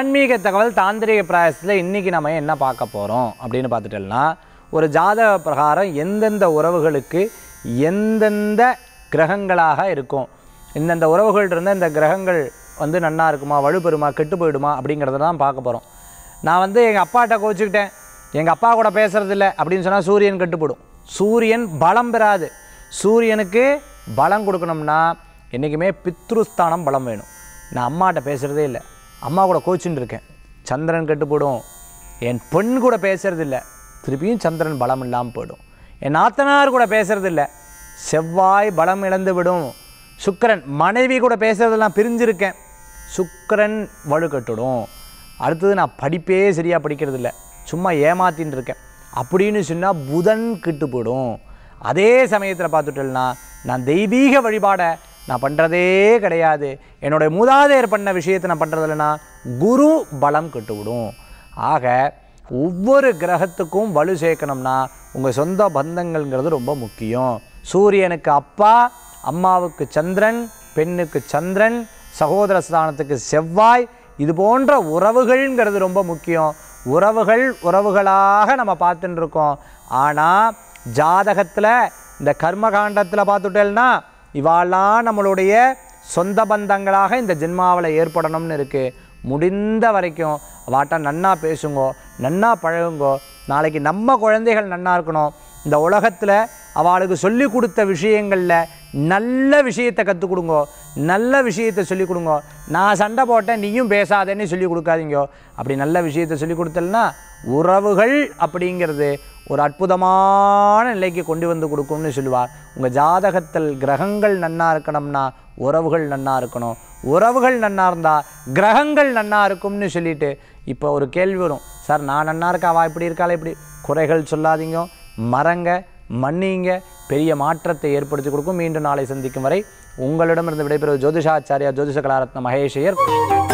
ஆன்மீக தகவல் தாந்திரிக பிராயசத்தில் இன்றைக்கி நம்ம என்ன பார்க்க போகிறோம் அப்படின்னு பார்த்துட்டோம்னா ஒரு ஜாதக பிரகாரம் எந்தெந்த உறவுகளுக்கு எந்தெந்த கிரகங்களாக இருக்கும் இந்தந்த உறவுகள் இருந்தால் இந்த கிரகங்கள் வந்து நன்னா இருக்குமா வலுப்பெறுமா கெட்டு போயிடுமா அப்படிங்கிறத தான் பார்க்க போகிறோம் நான் வந்து எங்கள் அப்பாட்ட கோச்சிக்கிட்டேன் எங்கள் அப்பா கூட இல்லை அப்படின்னு சொன்னால் சூரியன் கெட்டுப்படும் சூரியன் பலம் பெறாது சூரியனுக்கு பலம் கொடுக்கணும்னா என்றைக்குமே பித்ருஸ்தானம் பலம் வேணும் நான் அம்மாட்ட பேசுகிறதே இல்லை அம்மா கூட கோச்சுன்னு இருக்கேன் சந்திரன் கெட்டு போடும் என் பெண் கூட பேசுகிறதில்ல திருப்பியும் சந்திரன் பலம் இல்லாமல் போயிடும் என் நாத்தனார் கூட பேசுறதில்ல செவ்வாய் பலம் இழந்து விடும் சுக்கரன் மனைவி கூட பேசுகிறதெல்லாம் பிரிஞ்சிருக்கேன் சுக்கரன் வலுக்கட்டுடும் அடுத்தது நான் படிப்பே சரியாக படிக்கிறதில்ல சும்மா ஏமாத்தின்னு இருக்கேன் அப்படின்னு சொன்னால் புதன் கிட்டு போயிடும் அதே சமயத்தில் பார்த்துட்டேன்னா நான் தெய்வீக வழிபாடை நான் பண்ணுறதே கிடையாது என்னுடைய மூதாதையர் பண்ண விஷயத்தை நான் பண்ணுறது இல்லைன்னா குரு பலம் கெட்டுவிடும் ஆக ஒவ்வொரு கிரகத்துக்கும் வலு சேர்க்கணும்னா உங்கள் சொந்த பந்தங்கள்ங்கிறது ரொம்ப முக்கியம் சூரியனுக்கு அப்பா அம்மாவுக்கு சந்திரன் பெண்ணுக்கு சந்திரன் சகோதர ஸ்தானத்துக்கு செவ்வாய் இது போன்ற உறவுகள்ங்கிறது ரொம்ப முக்கியம் உறவுகள் உறவுகளாக நம்ம பார்த்துட்டுருக்கோம் இருக்கோம் ஆனால் ஜாதகத்தில் இந்த கர்மகாண்டத்தில் பார்த்துட்டேன்னா இவாளாம் நம்மளுடைய சொந்த பந்தங்களாக இந்த ஜென்மாவில் ஏற்படணும்னு இருக்குது முடிந்த வரைக்கும் வாட்டா நன்னா பேசுங்கோ நன்னா பழகுங்கோ நாளைக்கு நம்ம குழந்தைகள் நன்னா இருக்கணும் இந்த உலகத்தில் அவளுக்கு சொல்லி கொடுத்த விஷயங்களில் நல்ல விஷயத்தை கற்றுக் கொடுங்க நல்ல விஷயத்தை சொல்லிக் கொடுங்க நான் சண்டை போட்டேன் நீயும் பேசாதேன்னு சொல்லி கொடுக்காதீங்க அப்படி நல்ல விஷயத்தை சொல்லிக் கொடுத்தல்னா உறவுகள் அப்படிங்கிறது ஒரு அற்புதமான நிலைக்கு கொண்டு வந்து கொடுக்கும்னு சொல்லுவார் உங்கள் ஜாதகத்தில் கிரகங்கள் நன்னாக இருக்கணும்னா உறவுகள் நன்னாக இருக்கணும் உறவுகள் நன்னா இருந்தால் கிரகங்கள் நன்னாக இருக்கும்னு சொல்லிட்டு இப்போ ஒரு கேள்வி வரும் சார் நான் நன்னா இருக்கா அவள் இப்படி இருக்காளே இப்படி குறைகள் சொல்லாதீங்க மரங்க மன்னிங்க பெரிய மாற்றத்தை ஏற்படுத்தி கொடுக்கும் மீண்டும் நாளை சந்திக்கும் வரை உங்களிடமிருந்து விடைபெறுவது ஜோதிஷாச்சாரியா ஜோதிஷ கலாரத்ன மகேஷையர்